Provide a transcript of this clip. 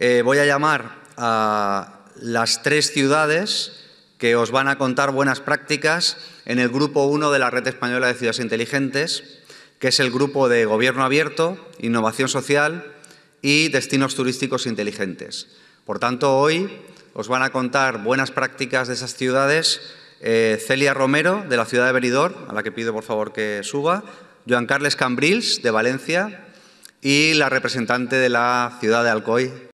Eh, voy a llamar a las tres ciudades que os van a contar buenas prácticas en el Grupo 1 de la Red Española de Ciudades Inteligentes, que es el grupo de Gobierno Abierto, Innovación Social y Destinos Turísticos Inteligentes. Por tanto, hoy os van a contar buenas prácticas de esas ciudades eh, Celia Romero, de la ciudad de Benidorm, a la que pido por favor que suba, Joan Carles Cambrils, de Valencia, y la representante de la ciudad de Alcoy,